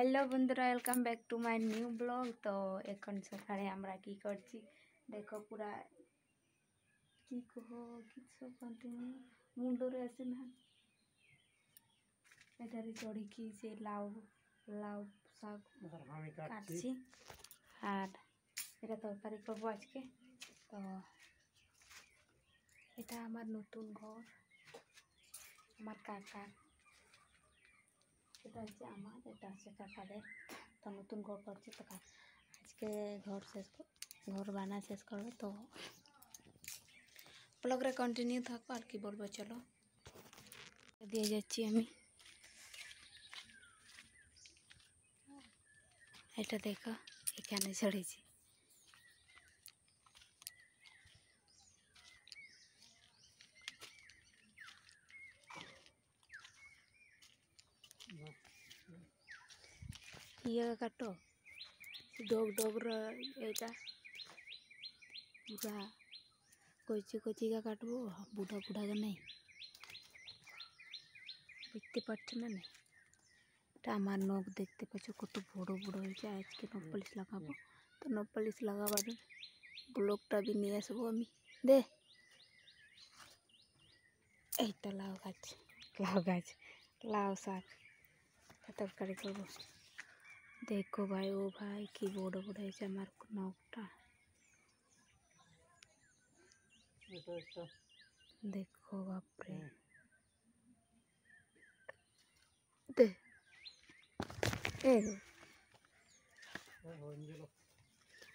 Hello বন্ধুরা welcome back to my new blog তো এখন সকালে আমরা কি করছি দেখো পুরা কি কহ কিছু তুমি মুন্ডরে আসে না এটারে চড়িকি যে লাউ লাউ শাক কাটছি আর এটা তরকারি করবো আজকে তো এটা আমার নতুন ঘর আমার কাকার সেটা হচ্ছে আমার এটা হচ্ছে কাকাদের তো নতুন ঘর করছে তো আজকে ঘর শেষ ঘর বানা শেষ করবে তো ব্লগটা কন্টিনিউ থাকবো আর কি বলবো চলো দিয়ে যাচ্ছি আমি এটা দেখো এখানে চড়েছি ଇଏ କାଟ ডগ ଡଗ୍ର ଏଇଟା ପୁରା কচি কচিকা কাটবো বুড়া বুড়াকে নেই বুঝতে পারছো না নেই এটা আমার নখ দেখতে পাচ্ছ কত বড় বড় হয়েছে আজকে নখ পালিশ লাগাবো তো নখ পালিশ লাগাবার ব্লকটা বি নিয়ে আসবো আমি দে এই তো লাউ গাছ লাউ গাছ লাউ শাক ख़त्म कर देखो भाई वो भाई की बोर्ड वोर्ड ऐसे हमारे को नौकटा तो देखो बाप रे हम्म। दे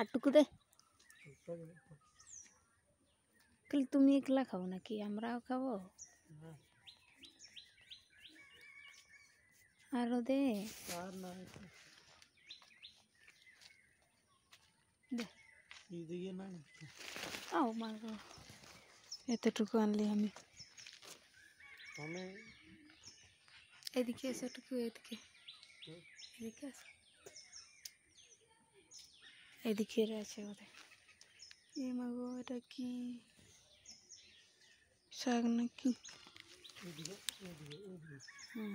আটটুকু দে খালি তুমি একলা খাবো নাকি আমরাও খাবো আরো দে আও মার এতটুকু আনলি আমি এদিকে এসেটুকু এদিকে এদিকে আছে এদিকে আছে ওদের এ মাগো এটা কি শাক নাকি হুম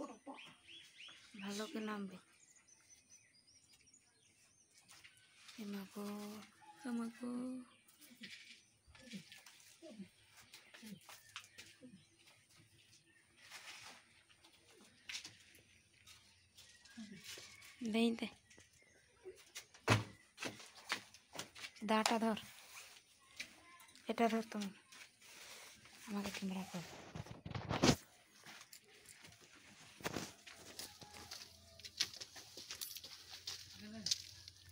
ভালো করে নামবে এমাকো আমাকো দেইতে দাটা ধর এটা ধর তুমি আমাকে ক্যামেরা কর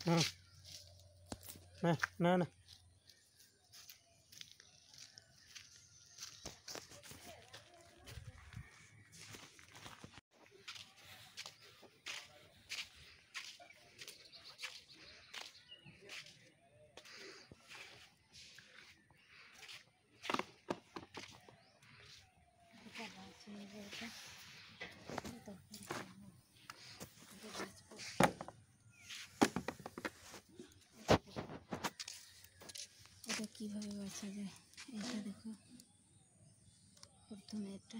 ना ना ना এটা কীভাবে বাঁচা যায় এটা দেখো প্রথমে এটা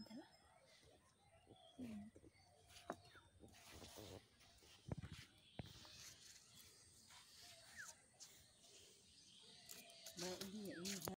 ¿Dónde